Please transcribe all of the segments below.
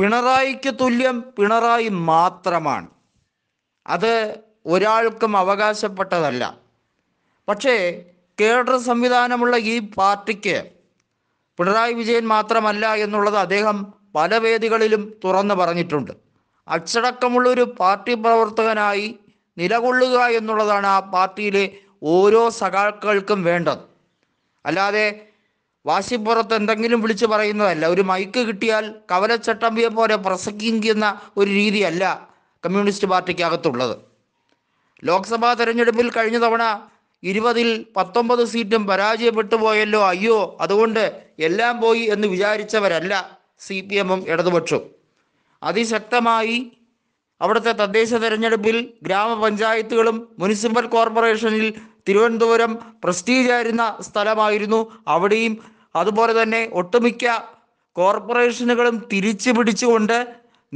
പിണറായിക്ക് തുല്യം പിണറായി മാത്രമാണ് അത് ഒരാൾക്കും അവകാശപ്പെട്ടതല്ല പക്ഷേ കേഡർ സംവിധാനമുള്ള ഈ പാർട്ടിക്ക് പിണറായി വിജയൻ മാത്രമല്ല എന്നുള്ളത് അദ്ദേഹം പല വേദികളിലും തുറന്നു പറഞ്ഞിട്ടുണ്ട് അച്ചടക്കമുള്ളൊരു പാർട്ടി പ്രവർത്തകനായി നിലകൊള്ളുക എന്നുള്ളതാണ് ആ പാർട്ടിയിലെ ഓരോ സഖാക്കൾക്കും വേണ്ടത് അല്ലാതെ വാശിപ്പുറത്ത് എന്തെങ്കിലും വിളിച്ചു പറയുന്നതല്ല ഒരു മൈക്ക് കിട്ടിയാൽ കവലച്ചട്ടമ്പിയെ പോലെ പ്രസംഗിക്കുന്ന ഒരു രീതിയല്ല കമ്മ്യൂണിസ്റ്റ് പാർട്ടിക്കകത്തുള്ളത് ലോക്സഭാ തെരഞ്ഞെടുപ്പിൽ കഴിഞ്ഞ തവണ ഇരുപതിൽ പത്തൊമ്പത് സീറ്റും പരാജയപ്പെട്ടു പോയല്ലോ അയ്യോ അതുകൊണ്ട് എല്ലാം പോയി എന്ന് വിചാരിച്ചവരല്ല സി പി എമ്മും ഇടതുപക്ഷവും അതിശക്തമായി അവിടുത്തെ തദ്ദേശ തെരഞ്ഞെടുപ്പിൽ ഗ്രാമപഞ്ചായത്തുകളും മുനിസിപ്പൽ കോർപ്പറേഷനിൽ തിരുവനന്തപുരം പ്രസ്റ്റീജായിരുന്ന സ്ഥലമായിരുന്നു അവിടെയും അതുപോലെ തന്നെ ഒട്ടുമിക്ക കോർപ്പറേഷനുകളും തിരിച്ചു പിടിച്ചുകൊണ്ട്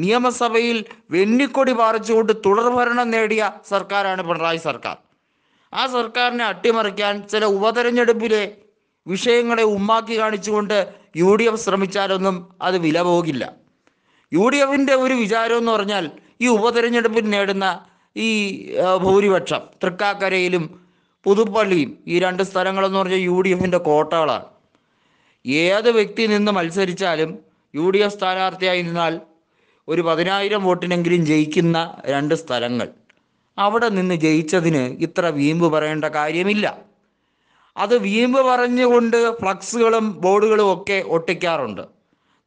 നിയമസഭയിൽ വെന്നിക്കൊടി പാറിച്ചുകൊണ്ട് തുടർഭരണം നേടിയ സർക്കാരാണ് പിണറായി സർക്കാർ ആ സർക്കാരിനെ അട്ടിമറിക്കാൻ ചില ഉപതെരഞ്ഞെടുപ്പിലെ വിഷയങ്ങളെ ഉമ്മാക്കി കാണിച്ചുകൊണ്ട് യു ഡി എഫ് ശ്രമിച്ചാലൊന്നും അത് വില പോകില്ല യു ഡി എഫിൻ്റെ ഒരു വിചാരം എന്ന് പറഞ്ഞാൽ ഈ ഉപതെരഞ്ഞെടുപ്പിൽ നേടുന്ന ഈ ഭൂരിപക്ഷം തൃക്കാക്കരയിലും പുതുപ്പള്ളിയും ഈ രണ്ട് സ്ഥലങ്ങളെന്ന് പറഞ്ഞാൽ യു ഡി എഫിൻ്റെ കോട്ടകളാണ് ഏത് വ്യക്തി നിന്ന് മത്സരിച്ചാലും യു ഡി എഫ് സ്ഥാനാർത്ഥിയായി നിന്നാൽ ഒരു പതിനായിരം വോട്ടിനെങ്കിലും ജയിക്കുന്ന രണ്ട് സ്ഥലങ്ങൾ അവിടെ നിന്ന് ജയിച്ചതിന് ഇത്ര വീമ്പ് പറയേണ്ട കാര്യമില്ല അത് വീമ്പ് പറഞ്ഞുകൊണ്ട് ഫ്ലക്സുകളും ബോർഡുകളും ഒക്കെ ഒട്ടിക്കാറുണ്ട്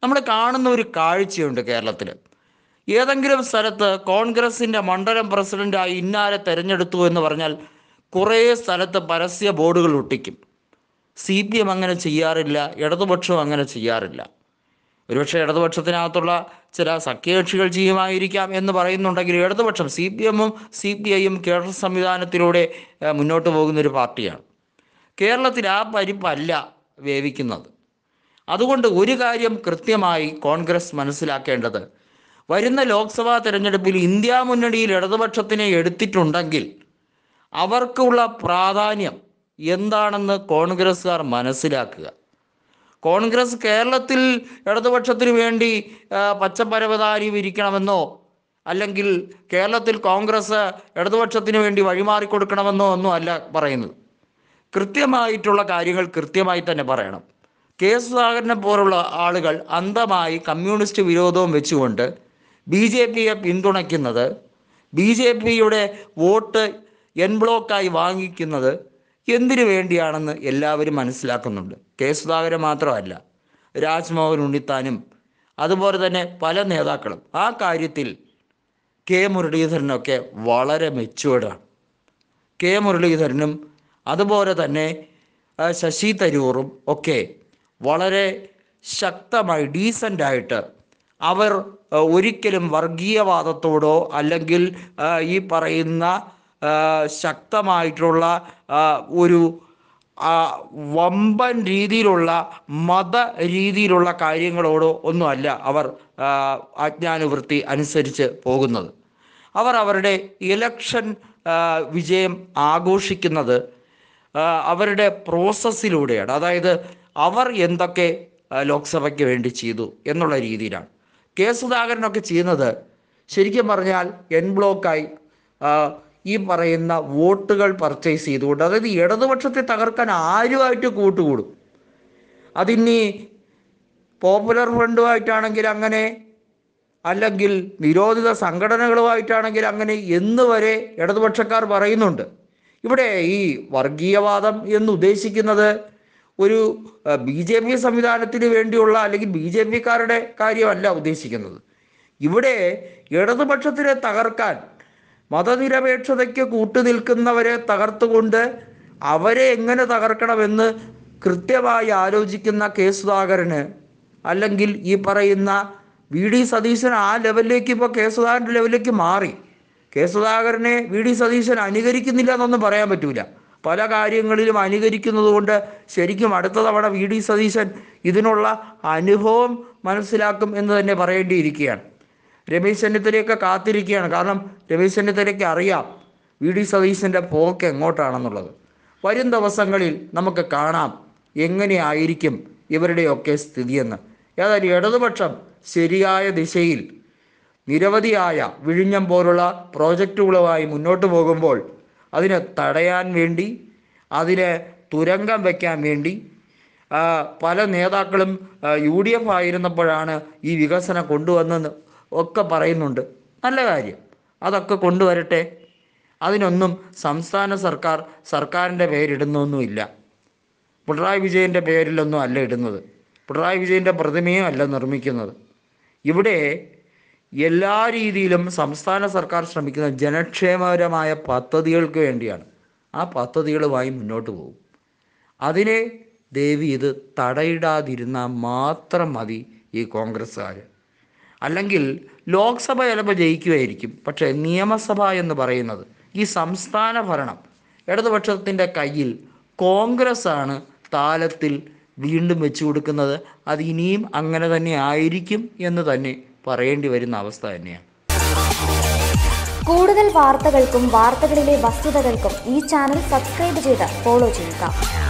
നമ്മൾ കാണുന്ന ഒരു കാഴ്ചയുണ്ട് കേരളത്തിൽ ഏതെങ്കിലും സ്ഥലത്ത് കോൺഗ്രസിൻ്റെ മണ്ഡലം പ്രസിഡൻ്റായി ഇന്നാരെ തിരഞ്ഞെടുത്തു എന്ന് പറഞ്ഞാൽ കുറേ സ്ഥലത്ത് പരസ്യ ബോർഡുകൾ ഒട്ടിക്കും സി പി എം അങ്ങനെ ചെയ്യാറില്ല ഇടതുപക്ഷം അങ്ങനെ ചെയ്യാറില്ല ഒരുപക്ഷെ ഇടതുപക്ഷത്തിനകത്തുള്ള ചില സഖ്യകക്ഷികൾ ചെയ്യുമായിരിക്കാം എന്ന് പറയുന്നുണ്ടെങ്കിൽ ഇടതുപക്ഷം സി പി എമ്മും സി പി ഐയും കേരള സംവിധാനത്തിലൂടെ മുന്നോട്ട് പോകുന്ന ഒരു പാർട്ടിയാണ് കേരളത്തിൽ ആ പരിപ്പല്ല വേവിക്കുന്നത് അതുകൊണ്ട് ഒരു കാര്യം കൃത്യമായി കോൺഗ്രസ് മനസ്സിലാക്കേണ്ടത് വരുന്ന ലോക്സഭാ തെരഞ്ഞെടുപ്പിൽ ഇന്ത്യ മുന്നണിയിൽ ഇടതുപക്ഷത്തിനെ എടുത്തിട്ടുണ്ടെങ്കിൽ അവർക്കുള്ള പ്രാധാന്യം എന്താണെന്ന് കോൺഗ്രസ്സുകാർ മനസ്സിലാക്കുക കോൺഗ്രസ് കേരളത്തിൽ ഇടതുപക്ഷത്തിന് വേണ്ടി പച്ചപരവതാരി വിരിക്കണമെന്നോ അല്ലെങ്കിൽ കേരളത്തിൽ കോൺഗ്രസ് ഇടതുപക്ഷത്തിന് വേണ്ടി വഴിമാറി കൊടുക്കണമെന്നോ ഒന്നും അല്ല പറയുന്നത് കൃത്യമായിട്ടുള്ള കാര്യങ്ങൾ കൃത്യമായി തന്നെ പറയണം കെ സുധാകരനെ പോലുള്ള ആളുകൾ അന്ധമായി കമ്മ്യൂണിസ്റ്റ് വിരോധവും വെച്ചുകൊണ്ട് ബി ജെ പിയെ പിന്തുണയ്ക്കുന്നത് ബി ജെ പിയുടെ വോട്ട് എൻ ബ്ലോക്കായി വാങ്ങിക്കുന്നത് എന്തിനു വേണ്ടിയാണെന്ന് എല്ലാവരും മനസ്സിലാക്കുന്നുണ്ട് കെ സുധാകരൻ മാത്രമല്ല രാജ്മോഹൻ ഉണ്ണിത്താനും അതുപോലെ തന്നെ പല നേതാക്കളും ആ കാര്യത്തിൽ കെ മുരളീധരനൊക്കെ വളരെ മെച്ചുവേർഡാണ് കെ മുരളീധരനും അതുപോലെ തന്നെ ശശി തരൂറും ഒക്കെ വളരെ ശക്തമായി ഡീസൻ്റായിട്ട് അവർ ഒരിക്കലും വർഗീയവാദത്തോടോ അല്ലെങ്കിൽ ഈ പറയുന്ന ശക്തമായിട്ടുള്ള ഒരു വമ്പൻ രീതിയിലുള്ള മത രീതിയിലുള്ള കാര്യങ്ങളോടോ ഒന്നുമല്ല അവർ ആജ്ഞാനുവൃത്തി അനുസരിച്ച് പോകുന്നത് അവർ അവരുടെ ഇലക്ഷൻ വിജയം ആഘോഷിക്കുന്നത് അവരുടെ പ്രോസസ്സിലൂടെയാണ് അതായത് അവർ എന്തൊക്കെ ലോക്സഭയ്ക്ക് വേണ്ടി ചെയ്തു എന്നുള്ള രീതിയിലാണ് കെ സുധാകരനൊക്കെ ചെയ്യുന്നത് ശരിക്കും പറഞ്ഞാൽ എൻ ബ്ലോക്കായി ഈ പറയുന്ന വോട്ടുകൾ പർച്ചേസ് ചെയ്തുകൊണ്ട് അതായത് ഇടതുപക്ഷത്തെ തകർക്കാൻ ആരുമായിട്ട് കൂട്ടുകൂടും അതിനി പോപ്പുലർ ഫ്രണ്ടുമായിട്ടാണെങ്കിൽ അങ്ങനെ അല്ലെങ്കിൽ വിരോധിത സംഘടനകളുമായിട്ടാണെങ്കിൽ അങ്ങനെ എന്ന് വരെ ഇടതുപക്ഷക്കാർ പറയുന്നുണ്ട് ഇവിടെ ഈ വർഗീയവാദം എന്ന് ഉദ്ദേശിക്കുന്നത് ഒരു ബി ജെ പി സംവിധാനത്തിന് വേണ്ടിയുള്ള അല്ലെങ്കിൽ ബി ജെ പിക്കാരുടെ കാര്യമല്ല ഉദ്ദേശിക്കുന്നത് ഇവിടെ ഇടതുപക്ഷത്തിനെ തകർക്കാൻ മതനിരപേക്ഷതയ്ക്ക് കൂട്ടുനിൽക്കുന്നവരെ തകർത്തുകൊണ്ട് അവരെ എങ്ങനെ തകർക്കണമെന്ന് കൃത്യമായി ആലോചിക്കുന്ന കെ സുധാകരന് അല്ലെങ്കിൽ ഈ പറയുന്ന വി ഡി സതീശൻ ആ ലെവലിലേക്ക് ഇപ്പോൾ കെ സുധാകരൻ്റെ ലെവലിലേക്ക് മാറി കെ സുധാകരനെ വി ഡി സതീശൻ അനുകരിക്കുന്നില്ല എന്നൊന്നും പറയാൻ പറ്റൂല പല കാര്യങ്ങളിലും അനുകരിക്കുന്നത് കൊണ്ട് ശരിക്കും അടുത്ത തവണ വി ഡി സതീശൻ ഇതിനുള്ള അനുഭവം മനസ്സിലാക്കും എന്ന് തന്നെ പറയേണ്ടിയിരിക്കുകയാണ് രമേശ് ചെന്നിത്തലയൊക്കെ കാത്തിരിക്കുകയാണ് കാരണം രമേശ് ചെന്നിത്തലയ്ക്ക് അറിയാം വി ഡി സതീശൻ്റെ പോക്ക് എങ്ങോട്ടാണെന്നുള്ളത് വരും ദിവസങ്ങളിൽ നമുക്ക് കാണാം എങ്ങനെയായിരിക്കും ഇവരുടെയൊക്കെ സ്ഥിതിയെന്ന് ഏതായാലും ഇടതുപക്ഷം ശരിയായ ദിശയിൽ നിരവധിയായ വിഴിഞ്ഞം പോലുള്ള പ്രോജക്റ്റുകളുമായി മുന്നോട്ട് പോകുമ്പോൾ അതിനെ തടയാൻ വേണ്ടി അതിനെ തുരങ്കം വയ്ക്കാൻ വേണ്ടി പല നേതാക്കളും യു ഡി എഫ് ആയിരുന്നപ്പോഴാണ് ഈ വികസനം കൊണ്ടുവന്നത് ഒക്കെ പറയുന്നുണ്ട് നല്ല കാര്യം അതൊക്കെ കൊണ്ടുവരട്ടെ അതിനൊന്നും സംസ്ഥാന സർക്കാർ സർക്കാരിൻ്റെ പേരിടുന്നൊന്നുമില്ല പിണറായി വിജയൻ്റെ പേരിലൊന്നും അല്ല ഇടുന്നത് പിണറായി വിജയൻ്റെ പ്രതിമയും അല്ല നിർമ്മിക്കുന്നത് ഇവിടെ എല്ലാ രീതിയിലും സംസ്ഥാന സർക്കാർ ശ്രമിക്കുന്ന ജനക്ഷേമകരമായ പദ്ധതികൾക്ക് വേണ്ടിയാണ് ആ പദ്ധതികളുമായി മുന്നോട്ട് പോകും അതിനെ ദേവി ഇത് തടയിടാതിരുന്നാൽ മാത്രം മതി ഈ കോൺഗ്രസ്സുകാർ അല്ലെങ്കിൽ ലോക്സഭ ചിലപ്പോൾ ജയിക്കുമായിരിക്കും പക്ഷേ നിയമസഭ എന്ന് പറയുന്നത് ഈ സംസ്ഥാന ഭരണം ഇടതുപക്ഷത്തിൻ്റെ കയ്യിൽ കോൺഗ്രസ് ആണ് താലത്തിൽ വീണ്ടും വെച്ചു കൊടുക്കുന്നത് അത് ഇനിയും അങ്ങനെ തന്നെ ആയിരിക്കും എന്ന് തന്നെ പറയേണ്ടി വരുന്ന അവസ്ഥ തന്നെയാണ് കൂടുതൽ വാർത്തകൾക്കും വാർത്തകളിലെ വസ്തുതകൾക്കും ഈ ചാനൽ സബ്സ്ക്രൈബ് ചെയ്ത് ഫോളോ ചെയ്യുക